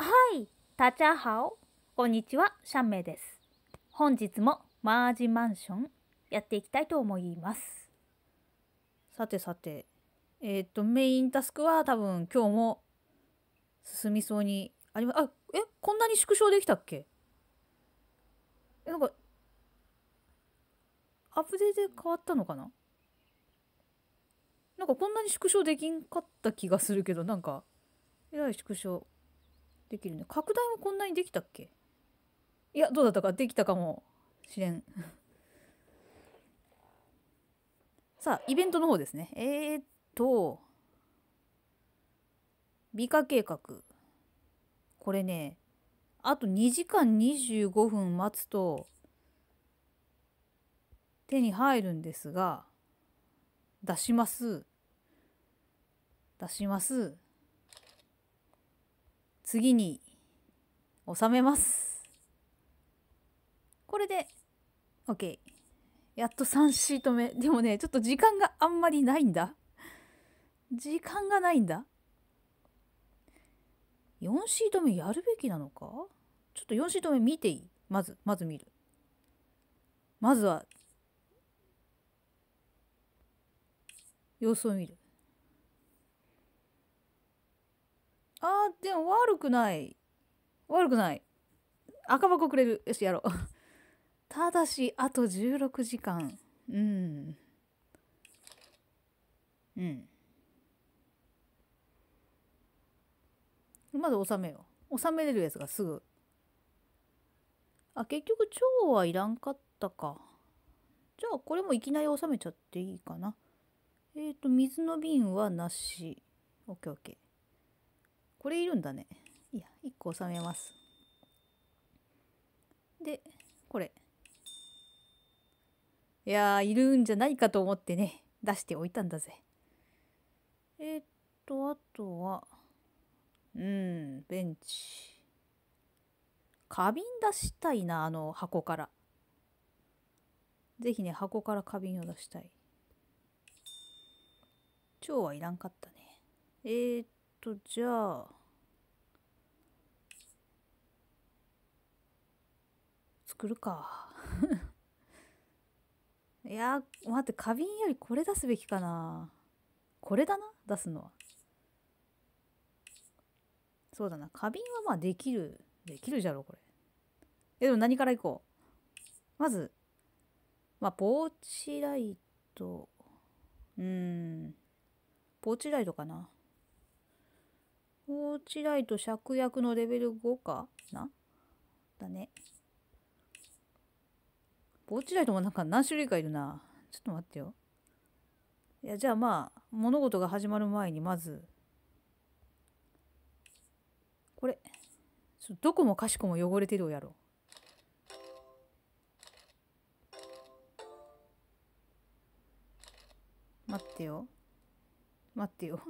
はい、タちャハこんにちは、シャンメイです。本日もマージマンションやっていきたいと思います。さてさて、えっ、と、メインタスクは多分今日も進みそうにあります。あ、え、こんなに縮小できたっけなんか、アップデートで変わったのかななんかこんなに縮小できんかった気がするけど、なんか、えらい縮小。できるね拡大もこんなにできたっけいやどうだったかできたかもしれん さあイベントの方ですねえー、っと美化計画これねあと2時間25分待つと手に入るんですが出します出します次に収めます。これで OK。やっと3シート目。でもね、ちょっと時間があんまりないんだ。時間がないんだ。4シート目やるべきなのかちょっと4シート目見ていいまず、まず見る。まずは、様子を見る。あーでも悪くない悪くない赤箱くれるよしやろう ただしあと16時間うんうんまず収めよう収めれるやつがすぐあ結局蝶はいらんかったかじゃあこれもいきなり収めちゃっていいかなえっ、ー、と水の瓶はなし OKOK これいるんだね。いや、1個収めます。で、これ。いやいるんじゃないかと思ってね、出しておいたんだぜ。えー、っと、あとは、うん、ベンチ。花瓶出したいな、あの箱から。ぜひね、箱から花瓶を出したい。蝶はいらんかったね。えー、っとじゃあ作るか いや待って花瓶よりこれ出すべきかなこれだな出すのはそうだな花瓶はまあできるできるじゃろこれえでも何からいこうまずまあポーチライトうんポーチライトかな放置ライト芍薬のレベル5かなだね。放置ライトもなんか何種類かいるな。ちょっと待ってよ。いや、じゃあまあ、物事が始まる前にまず、これ、どこもかしこも汚れてるをやろう。待ってよ。待ってよ。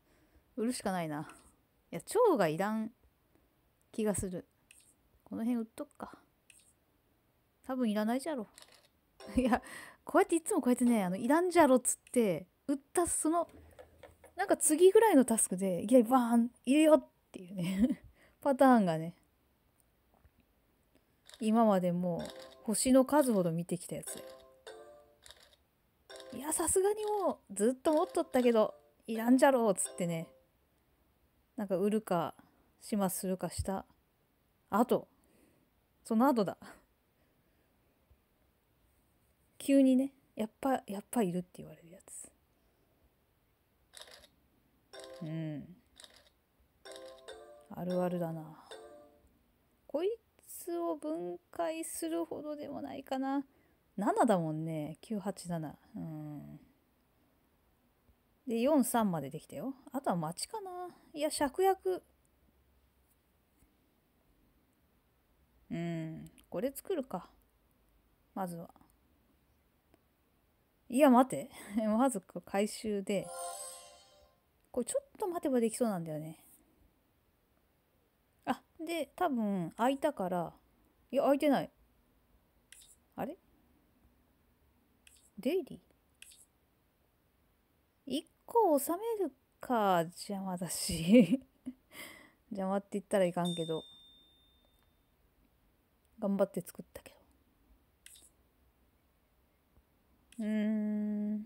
売るしかないな。いや、蝶がいらん気がする。この辺売っとくか。多分いらないじゃろ。いや、こうやっていつもこうやってね、あの、いらんじゃろっつって、売ったその、なんか次ぐらいのタスクで、いきなりバーン、いるよっていうね パターンがね、今までもう、星の数ほど見てきたやつ。いや、さすがにもう、ずっと持っとったけど、いらんじゃろうっつってね、なんか売るか始末するかした後その後だ 急にねやっぱやっぱいるって言われるやつうんあるあるだなこいつを分解するほどでもないかな7だもんね987うんで、4、3までできたよ。あとは町かな。いや、芍薬。うん、これ作るか。まずは。いや、待て。まず回収で。これちょっと待てばできそうなんだよね。あ、で、多分、開いたから。いや、開いてない。あれデイリー個収めるか邪魔だし 邪魔って言ったらいかんけど頑張って作ったけどうん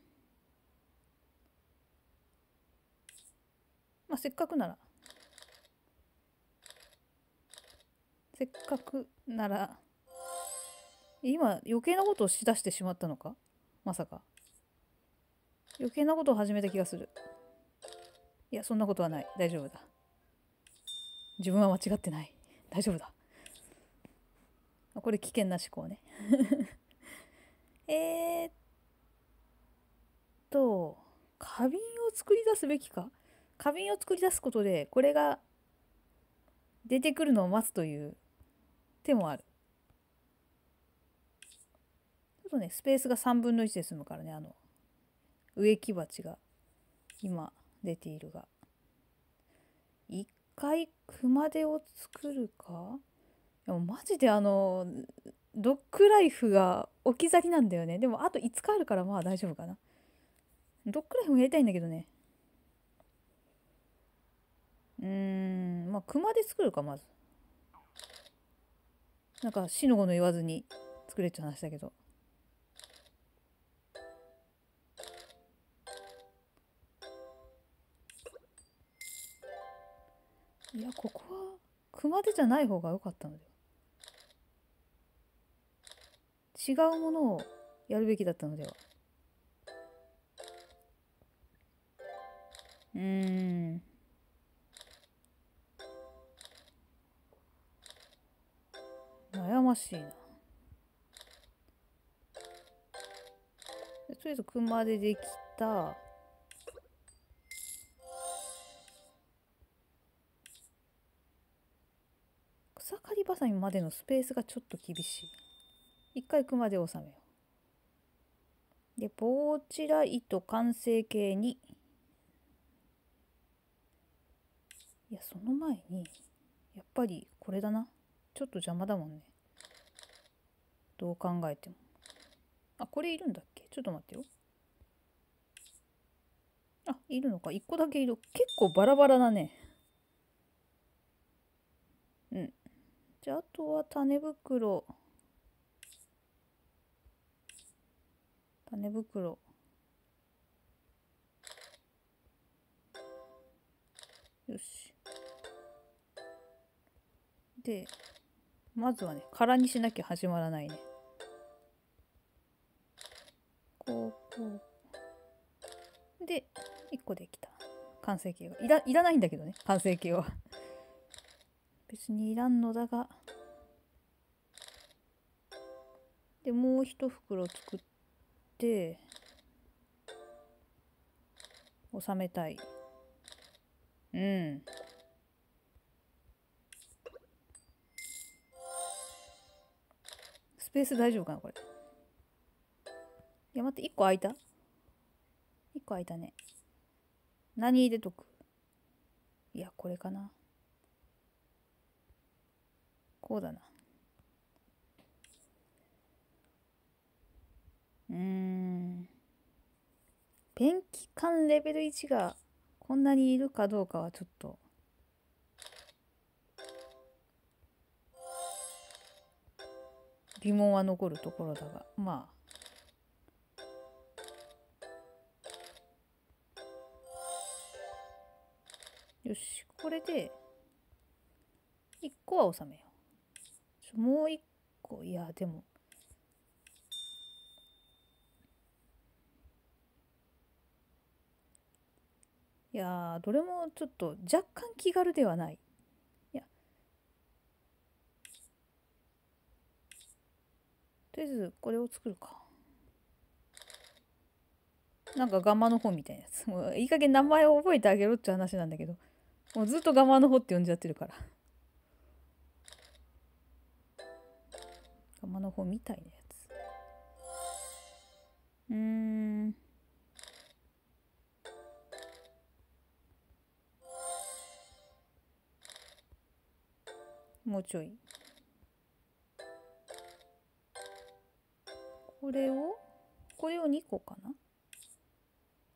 まあせっかくならせっかくなら今余計なことをしだしてしまったのかまさか。余計なことを始めた気がする。いや、そんなことはない。大丈夫だ。自分は間違ってない。大丈夫だ。これ危険な思考ね。えっと、花瓶を作り出すべきか花瓶を作り出すことで、これが出てくるのを待つという手もある。ちょっとね、スペースが3分の1で済むからね、あの、植木鉢が今出ているが一回熊手を作るかでもマジであのドッグライフが置き去りなんだよねでもあと5日あるからまあ大丈夫かなドッグライフもやりたいんだけどねうんまあ熊手作るかまずなんか死の子の言わずに作れっう話だけどいやここは熊手じゃない方が良かったのでは違うものをやるべきだったのではうん悩ましいなとりあえず熊でできた収めまでのスペースがちょっと厳しい。一回行くまで収めよう。で、ポーチラ糸完成形に。いや、その前に、やっぱりこれだな。ちょっと邪魔だもんね。どう考えても。あ、これいるんだっけちょっと待ってよ。あ、いるのか。一個だけいる。結構バラバラだね。じゃああとは種袋種袋よしでまずはね空にしなきゃ始まらないねこうこうで1個できた完成形がいらいらないんだけどね完成形は別にいらんのだがでもう一袋作って収めたいうんスペース大丈夫かなこれいや待って一個空いた一個空いたね何入れとくいやこれかなこうだなうんペンキ缶レベル1がこんなにいるかどうかはちょっと疑問は残るところだがまあよしこれで1個は収めよともう一個いやでもいやどれもちょっと若干気軽ではない。いやとりあえずこれを作るか。なんかガマの方みたいなやつ。もういい加減名前を覚えてあげろって話なんだけど。もうずっとガマの方って呼んじゃってるから。様の方みたいなやつうんもうちょいこれをこれを2個かな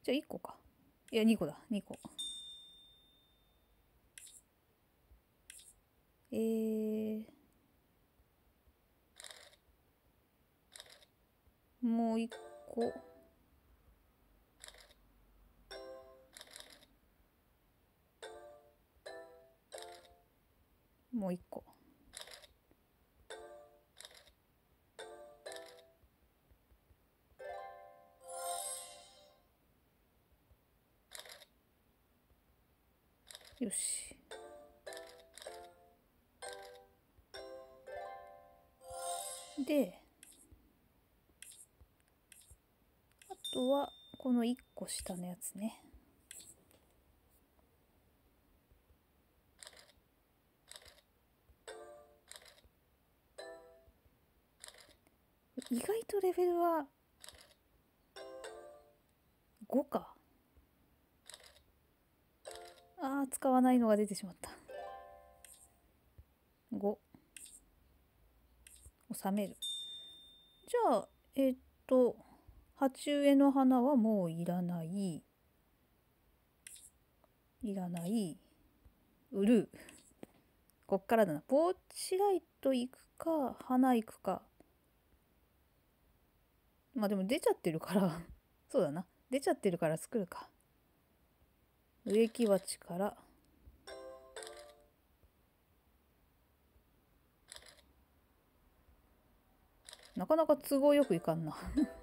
じゃあ1個かいや2個だ2個えーこもう一個よしでとはこの1個下のやつね意外とレベルは5かあー使わないのが出てしまった5収めるじゃあえー、っと鉢植えの花はもういらない。いらない。売る。こっからだな。ポーチライト行くか、花行くか。まあでも出ちゃってるから そうだな。出ちゃってるから作るか。植木鉢から。なかなか都合よくいかんな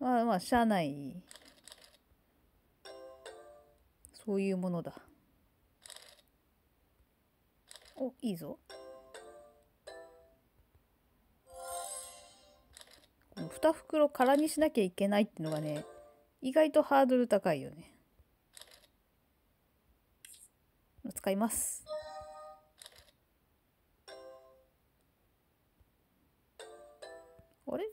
まあまあ、社内、そういうものだ。お、いいぞ。この2袋空にしなきゃいけないってのがね、意外とハードル高いよね。使います。あれ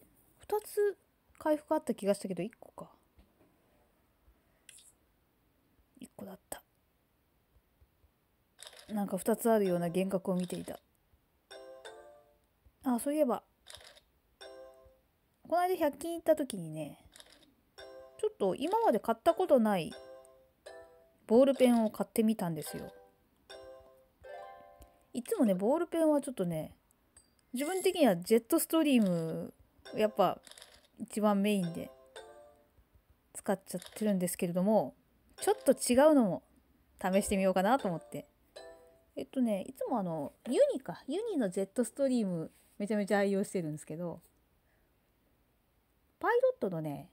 ?2 つ回復あった気がしたけど1個か1個だったなんか2つあるような幻覚を見ていたあそういえばこの間100均行った時にねちょっと今まで買ったことないボールペンを買ってみたんですよいつもねボールペンはちょっとね自分的にはジェットストリームやっぱ一番メインで使っちゃってるんですけれどもちょっと違うのも試してみようかなと思ってえっとねいつもあのユニかユニのジェットストリームめちゃめちゃ愛用してるんですけどパイロットのね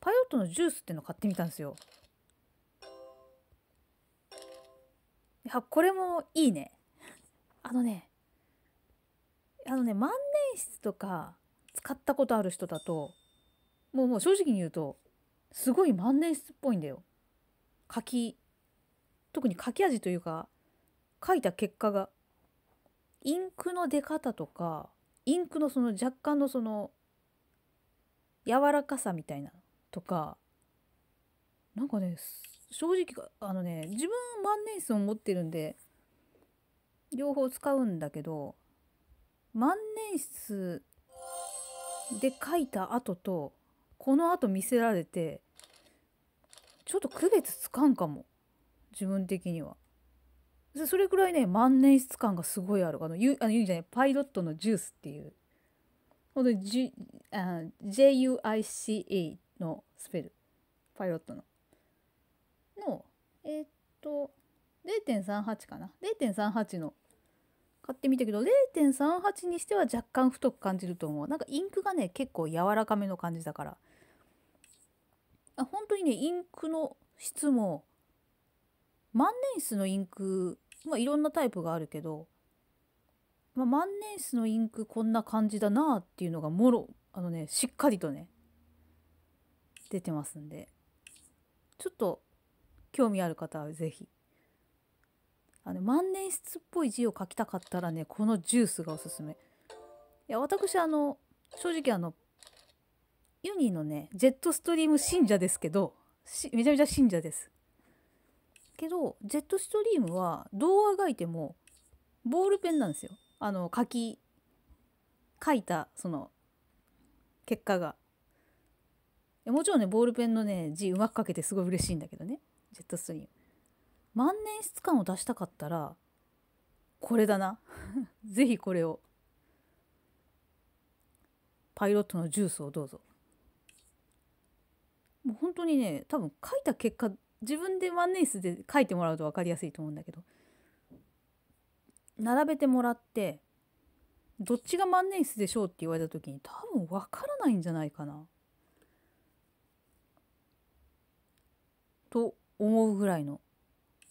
パイロットのジュースっての買ってみたんですよあこれもいいねあのねあのね万年筆とか使ったことある人だともうもう正直に言うとすごい万年筆っぽいんだよ。書き特に書き味というか書いた結果がインクの出方とかインクのその若干のその柔らかさみたいなとかなんかね正直あのね自分万年筆を持ってるんで両方使うんだけど万年筆で書いた後とこの後見せられてちょっと区別つかんかも自分的には。それくらいね万年筆感がすごいあるあのゆあのゆじゃないパイロットのジュースっていうほんとに JUICA のスペルパイロットののえー、っと0.38かな0.38の買ってみたけど0.38にしては若干太く感じると思うなんかインクがね結構柔らかめの感じだからあ本当にねインクの質も万年筆のインクまあいろんなタイプがあるけど、まあ、万年筆のインクこんな感じだなっていうのがもろあのねしっかりとね出てますんでちょっと興味ある方は是非。あの万年筆っぽい字を書きたかったらねこのジュースがおすすめいや私あの正直あのユニのねジェットストリーム信者ですけどめちゃめちゃ信者ですけどジェットストリームはどう描がいてもボールペンなんですよあの書き書いたその結果がもちろんねボールペンのね字うまく書けてすごい嬉しいんだけどねジェットストリーム万年筆感を出したかったらこれだな ぜひこれをパイロットのジュースをどうぞもう本当にね多分書いた結果自分で万年筆で書いてもらうと分かりやすいと思うんだけど並べてもらってどっちが万年筆でしょうって言われた時に多分分からないんじゃないかなと思うぐらいの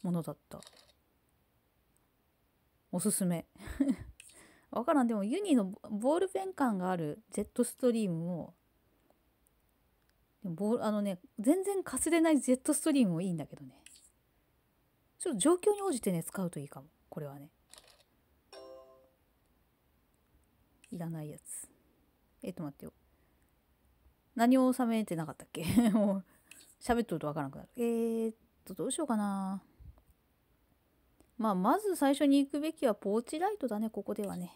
ものだった。おすすめ。わからん。でもユニのボールペン感があるジェットストリームも、でもボール、あのね、全然かすれないジェットストリームもいいんだけどね。ちょっと状況に応じてね、使うといいかも。これはね。いらないやつ。えっ、と待ってよ。何を収めてなかったっけ もう、喋っとるとわからなくなる。えー、っと、どうしようかな。まあ、まず最初に行くべきはポーチライトだね、ここではね。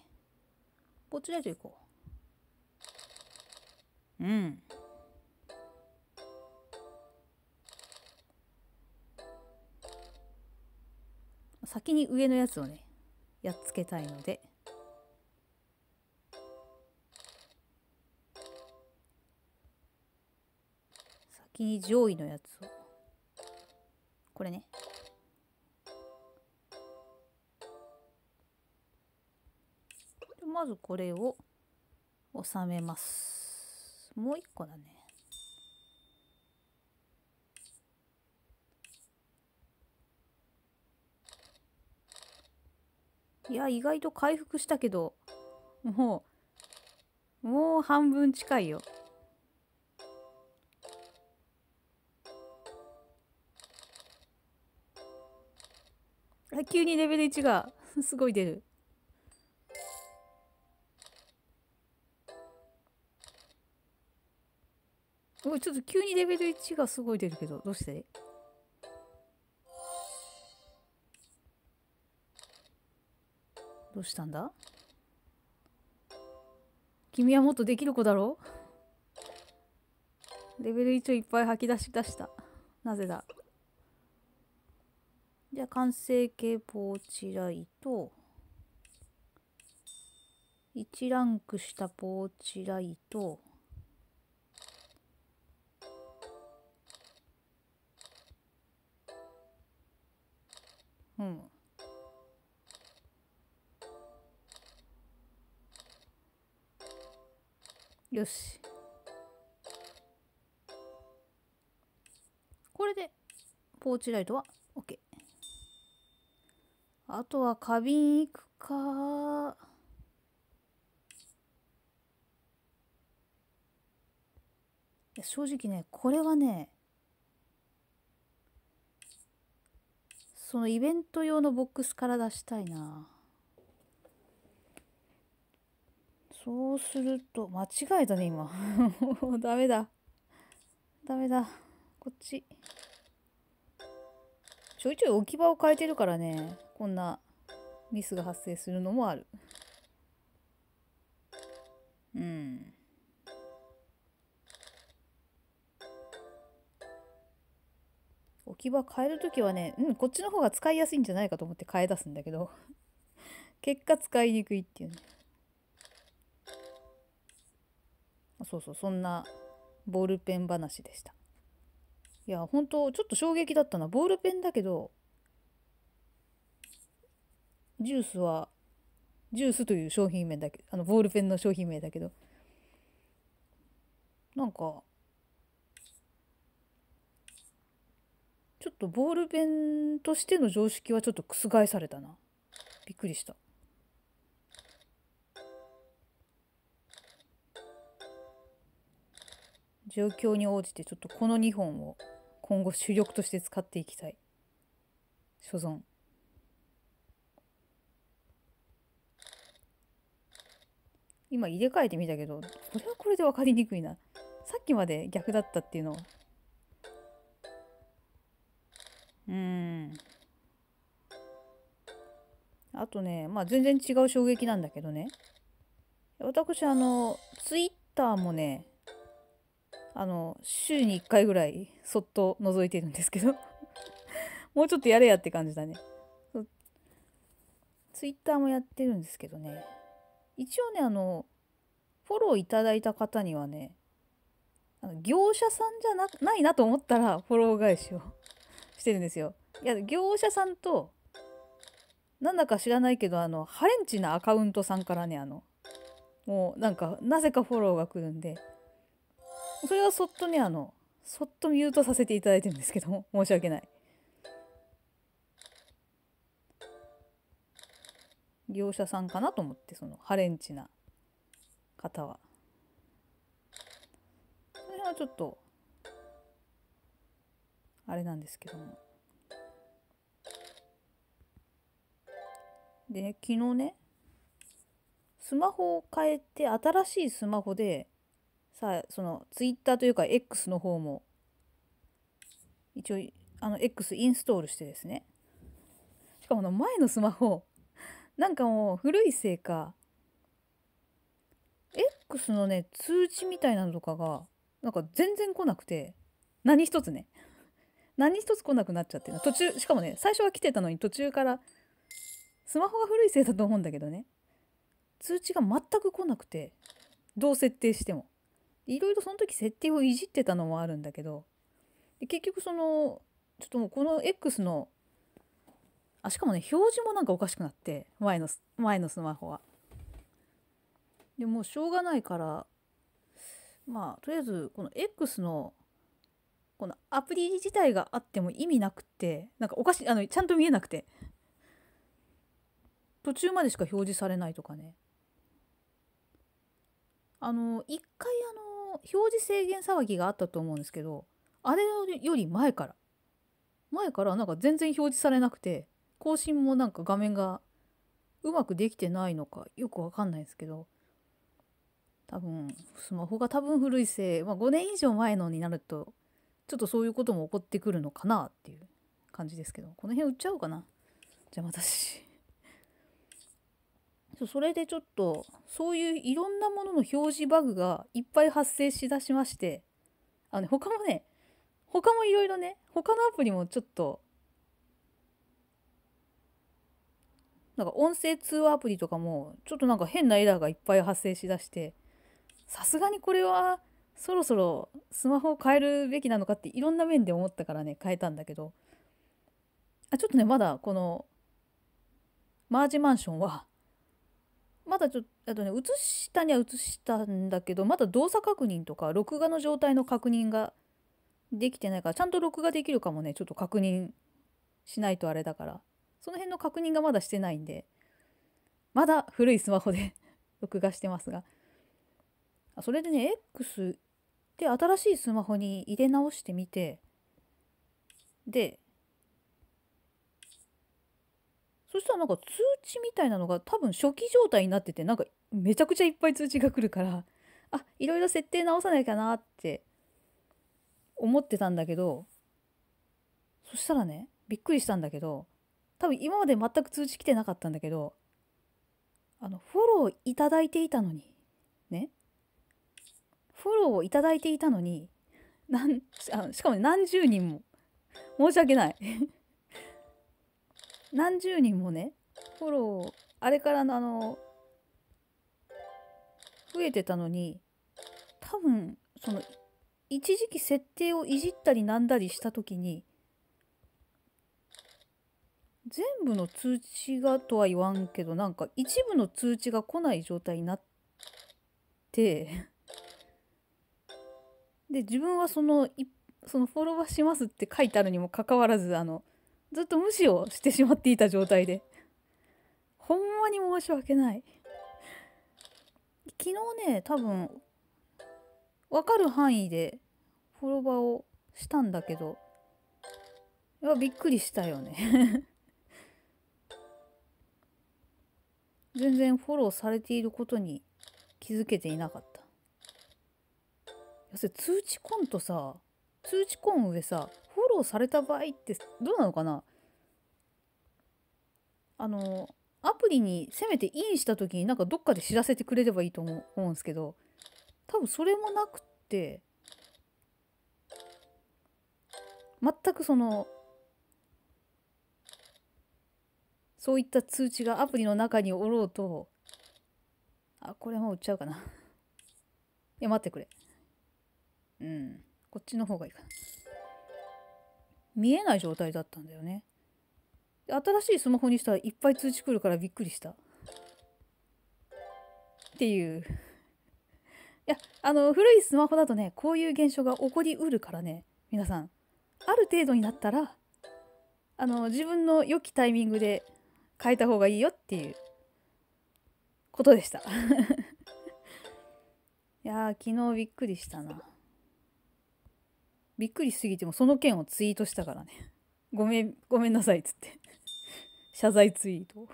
ポーチライト行こう。うん。先に上のやつをね、やっつけたいので。先に上位のやつを。これね。まずこれを収めます。もう一個だね。いや、意外と回復したけど、もう、もう半分近いよ。急にレベル1がすごい出る。ごい、ちょっと急にレベル1がすごい出るけど、どうしてどうしたんだ君はもっとできる子だろレベル1をいっぱい吐き出し出した。なぜだじゃあ、完成形ポーチライト。1ランクしたポーチライト。うん。よし。これで、ポーチライトは OK。あとは花瓶行くか。正直ね、これはね、そのイベント用のボックスから出したいなそうすると間違えたね今もう ダメだダメだこっちちょいちょい置き場を変えてるからねこんなミスが発生するのもあるうん置き場変える時はね、うん、こっちの方が使いやすいんじゃないかと思って変え出すんだけど 結果使いにくいっていうねそうそうそんなボールペン話でしたいや本当ちょっと衝撃だったなボールペンだけどジュースはジュースという商品名だけあのボールペンの商品名だけどなんかちょっとボールペンとしての常識はちょっと覆されたなびっくりした状況に応じてちょっとこの2本を今後主力として使っていきたい所存今入れ替えてみたけどこれはこれで分かりにくいなさっきまで逆だったっていうのをうんあとねまあ全然違う衝撃なんだけどね私あのツイッターもねあの週に1回ぐらいそっと覗いてるんですけど もうちょっとやれやって感じだねツイッターもやってるんですけどね一応ねあのフォローいただいた方にはね業者さんじゃなないなと思ったらフォロー返しをしてるんですよ。いや業者さんとなんだか知らないけどあのハレンチなアカウントさんからねあのもうなんかなぜかフォローが来るんでそれはそっとねあのそっとミュートさせていただいてるんですけども申し訳ない。業者さんかなと思ってそのハレンチな方は。それはちょっとあれなんですけどもでね昨日ねスマホを変えて新しいスマホでさあそのツイッターというか X の方も一応あの X インストールしてですねしかもの前のスマホなんかもう古いせいか X のね通知みたいなのとかがなんか全然来なくて何一つね何一つ来なくなっちゃってる途中しかもね最初は来てたのに途中からスマホが古いせいだと思うんだけどね通知が全く来なくてどう設定してもいろいろその時設定をいじってたのもあるんだけどで結局そのちょっともうこの X のあしかもね表示もなんかおかしくなって前の前のスマホは。でもうしょうがないからまあとりあえずこの X のこのアプリ自体があっても意味なくてなんかおかしいあのちゃんと見えなくて途中までしか表示されないとかねあの一回あの表示制限騒ぎがあったと思うんですけどあれより前から前からなんか全然表示されなくて更新もなんか画面がうまくできてないのかよくわかんないんですけど多分スマホが多分古いせい、まあ、5年以上前のになるとちょっとそういうことも起こってくるのかなっていう感じですけどこの辺売っちゃおうかなじゃあ私それでちょっとそういういろんなものの表示バグがいっぱい発生しだしましてあの、ね、他もね他もいろいろね他のアプリもちょっとなんか音声通話アプリとかもちょっとなんか変なエラーがいっぱい発生しだしてさすがにこれはそろそろスマホを変えるべきなのかっていろんな面で思ったからね変えたんだけどあちょっとねまだこのマージマンションはまだちょっとあとね写したには写したんだけどまだ動作確認とか録画の状態の確認ができてないからちゃんと録画できるかもねちょっと確認しないとあれだからその辺の確認がまだしてないんでまだ古いスマホで 録画してますが。それでね X で新しいスマホに入れ直してみてでそしたらなんか通知みたいなのが多分初期状態になっててなんかめちゃくちゃいっぱい通知が来るからあいろいろ設定直さなきゃなって思ってたんだけどそしたらねびっくりしたんだけど多分今まで全く通知来てなかったんだけどあのフォローいただいていたのにフォローを頂いていたのになんあしかも何十人も申し訳ない 何十人もねフォローあれからのあの増えてたのに多分その一時期設定をいじったりなんだりした時に全部の通知がとは言わんけどなんか一部の通知が来ない状態になってで自分はそのいそのフォロワーしますって書いてあるにもかかわらずあのずっと無視をしてしまっていた状態で ほんまに申し訳ない昨日ね多分分かる範囲でフォロワーをしたんだけどいやびっくりしたよね 全然フォローされていることに気づけていなかった要する通知コンとさ通知コン上さフォローされた場合ってどうなのかなあのアプリにせめてインした時になんかどっかで知らせてくれればいいと思うんですけど多分それもなくって全くそのそういった通知がアプリの中におろうとあこれもう売っちゃうかないや待ってくれうん、こっちの方がいいかな。見えない状態だったんだよね。新しいスマホにしたらいっぱい通知来るからびっくりした。っていう。いや、あの、古いスマホだとね、こういう現象が起こりうるからね、皆さん、ある程度になったら、あの、自分の良きタイミングで変えた方がいいよっていうことでした。いやー、昨日びっくりしたな。びっくりしすぎてもその件をツイートしたからね。ごめん、ごめんなさいっつって。謝罪ツイート。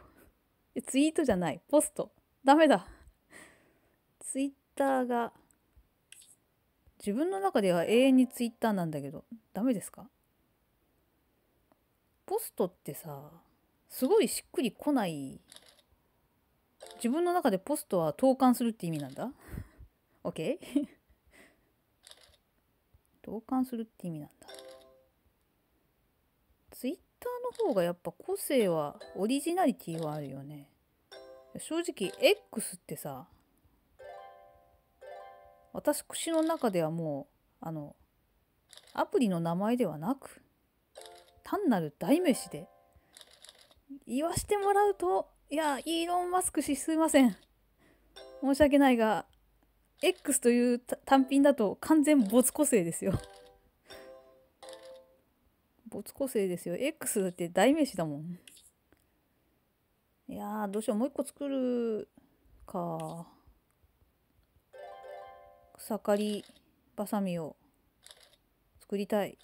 ツイートじゃない。ポスト。ダメだ。ツイッターが、自分の中では永遠にツイッターなんだけど、ダメですかポストってさ、すごいしっくりこない。自分の中でポストは投函するって意味なんだ ?OK? 同感するって意味なんだ。ツイッターの方がやっぱ個性はオリジナリティはあるよね。正直 X ってさ私口の中ではもうあのアプリの名前ではなく単なる代名詞で言わしてもらうといやイーロン・マスク氏すいません申し訳ないが X という単品だと完全没個性ですよ 没個性ですよ。X だって代名詞だもん。いやどうしよう。もう一個作るか。草刈りバサミを作りたい。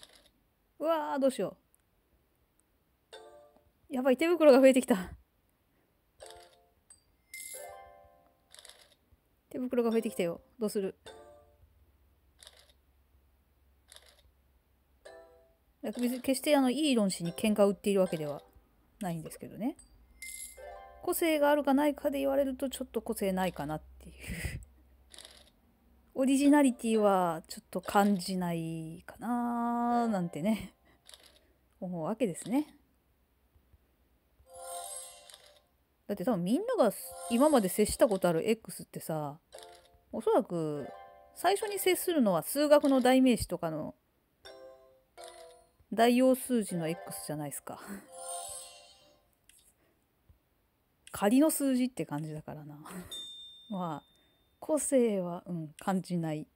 うわー、どうしよう。やばい、手袋が増えてきた。手袋が増えてきたよ。どうする別に決してあのいい論ンに喧嘩を売っているわけではないんですけどね個性があるかないかで言われるとちょっと個性ないかなっていうオリジナリティはちょっと感じないかななんてね思うわけですねだって多分みんなが今まで接したことある X ってさおそらく最初に接するのは数学の代名詞とかの代用数字の X じゃないですか仮の数字って感じだからなまあ個性はうん感じない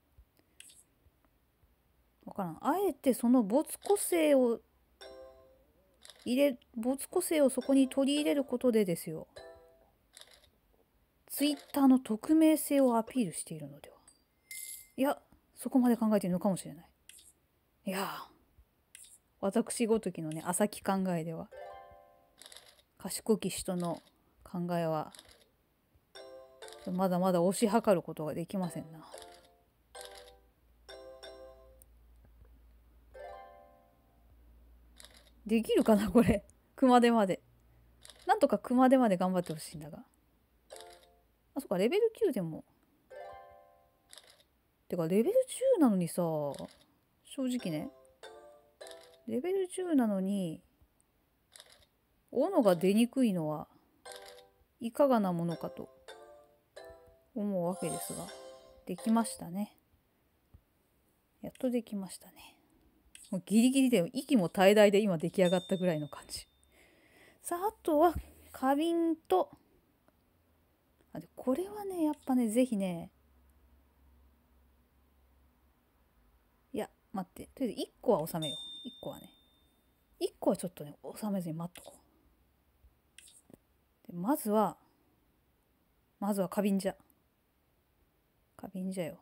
分からんあえてその没個性を入れ没個性をそこに取り入れることでですよツイッターの匿名性をアピールしているのではいやそこまで考えているのかもしれないいや私ごときのね浅き考えでは賢き人の考えはまだまだ推し量ることができませんな。できるかなこれ。熊手まで。なんとか熊手まで頑張ってほしいんだが。そっかレベル9でもてかレベル10なのにさ正直ねレベル10なのに斧が出にくいのはいかがなものかと思うわけですができましたねやっとできましたねもうギリギリで息も怠大で今出来上がったぐらいの感じさああとは花瓶とあでこれはねやっぱねぜひねいや待ってとりあえず1個は収めよう1個はね1個はちょっとね収めずに待っとこうでまずはまずは花瓶じゃ花瓶じゃよ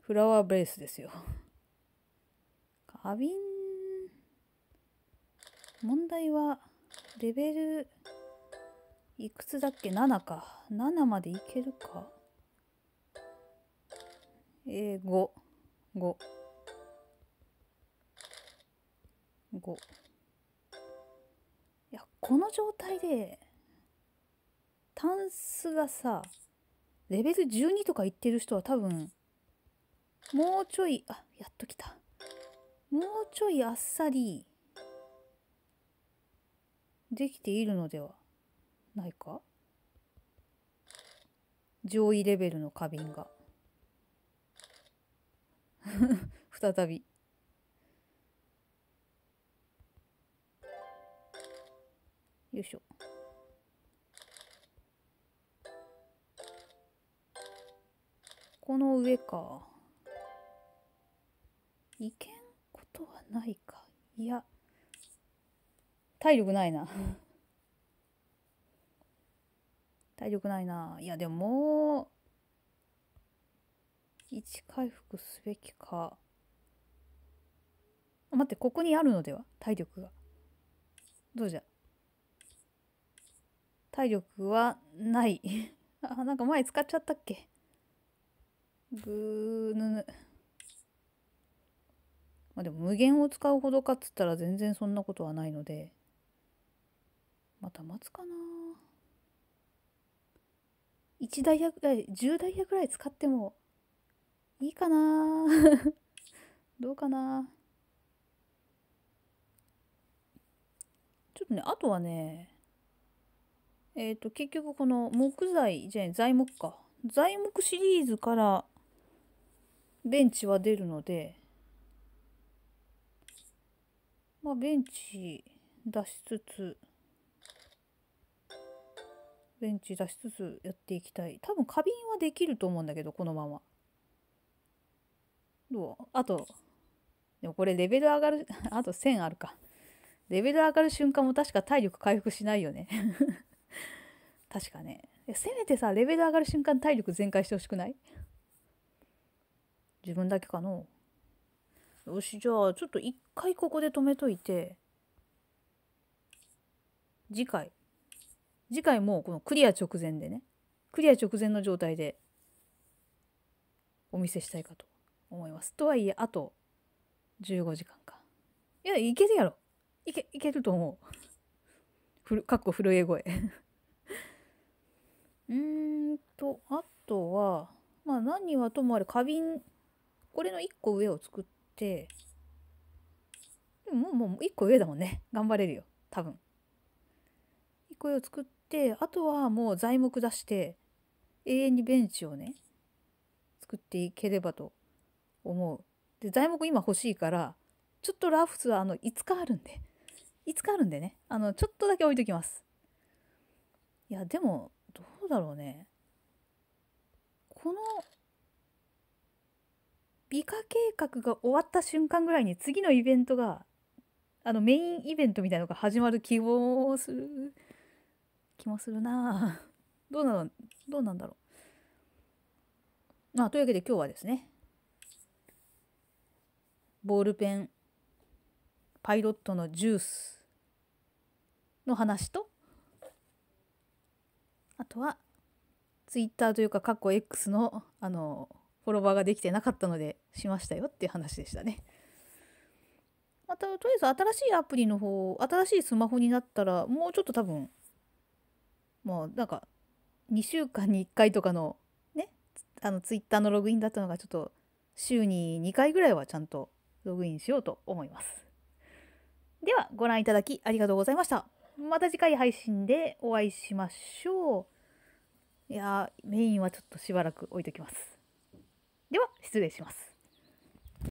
フラワーブレースですよ花瓶問題はレベルいくつだっけ ?7 か。7までいけるかえー、5。5。5。いや、この状態で、タンスがさ、レベル12とかいってる人は多分、もうちょい、あ、やっときた。もうちょいあっさり、できているのではないか上位レベルの花瓶が 再びよいしょこの上かいけんことはないかいや体力ないな体力ないないやでももう1回復すべきか待ってここにあるのでは体力がどうじゃ体力はない あなんか前使っちゃったっけぐーぬぬまあでも無限を使うほどかっつったら全然そんなことはないのでまた待つかな1台100台10台100ぐらい使ってもいいかな どうかなちょっとねあとはねえっ、ー、と結局この木材じゃない材木か材木シリーズからベンチは出るのでまあベンチ出しつつベンチ出しつつやっていきたい多分花瓶はできると思うんだけどこのままどうあとでもこれレベル上がる あと1000あるかレベル上がる瞬間も確か体力回復しないよね 確かねせめてさレベル上がる瞬間体力全開してほしくない自分だけかのよしじゃあちょっと一回ここで止めといて次回次回もこのクリア直前でねクリア直前の状態でお見せしたいかと思います。とはいえあと15時間か。いやいけるやろいけいけると思う。ふるかっこ震え声 うんとあとはまあ何はともあれ花瓶これの1個上を作ってでももう1個上だもんね頑張れるよ多分。1個上を作ってってあとはもう材木出して永遠にベンチをね作っていければと思う。で材木今欲しいからちょっとラフスはあの5日あるんで5日あるんでねあのちょっとだけ置いときます。いやでもどうだろうね。この美化計画が終わった瞬間ぐらいに次のイベントがあのメインイベントみたいなのが始まる希望をする。気もするな どうなのどうなんだろうまあというわけで今日はですねボールペンパイロットのジュースの話とあとはツイッターというか過去 X のあのフォロワーができてなかったのでしましたよっていう話でしたね。またとりあえず新しいアプリの方新しいスマホになったらもうちょっと多分もうなんか2週間に1回とかのねあのツイッターのログインだったのがちょっと週に2回ぐらいはちゃんとログインしようと思いますではご覧いただきありがとうございましたまた次回配信でお会いしましょういやメインはちょっとしばらく置いときますでは失礼します